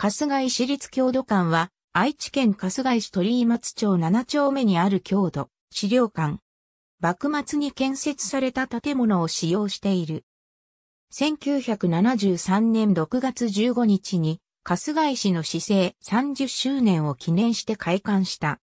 春日井市立郷土館は、愛知県春日井市鳥居松町7丁目にある郷土、資料館。幕末に建設された建物を使用している。1973年6月15日に、春日井市の市政30周年を記念して開館した。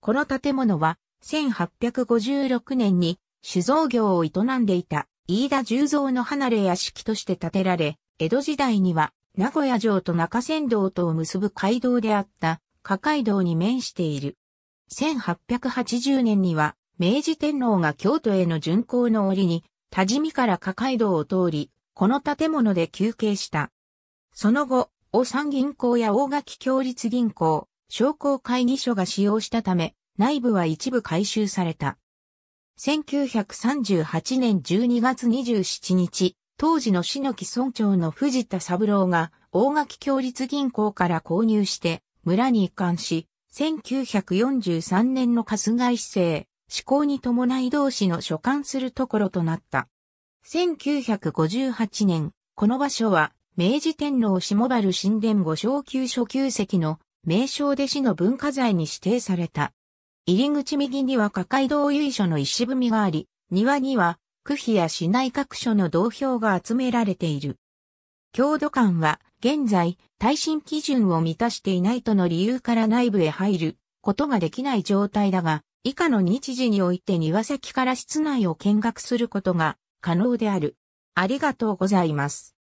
この建物は、1856年に酒造業を営んでいた飯田十三の離れ屋敷として建てられ、江戸時代には名古屋城と中山道とを結ぶ街道であった下街道に面している。1880年には明治天皇が京都への巡行の折に多治見から下街道を通り、この建物で休憩した。その後、大山銀行や大垣共立銀行、商工会議所が使用したため、内部は一部改修された。1938年12月27日、当時の篠木村長の藤田三郎が大垣共立銀行から購入して村に移管し、1943年の春日市政、施行に伴い同士の所管するところとなった。1958年、この場所は明治天皇下原神殿御昇級初級席の名称で市の文化財に指定された。入り口右には加海道由緒の石踏みがあり、庭には区費や市内各所の同票が集められている。郷土館は、現在、耐震基準を満たしていないとの理由から内部へ入ることができない状態だが、以下の日時において庭先から室内を見学することが可能である。ありがとうございます。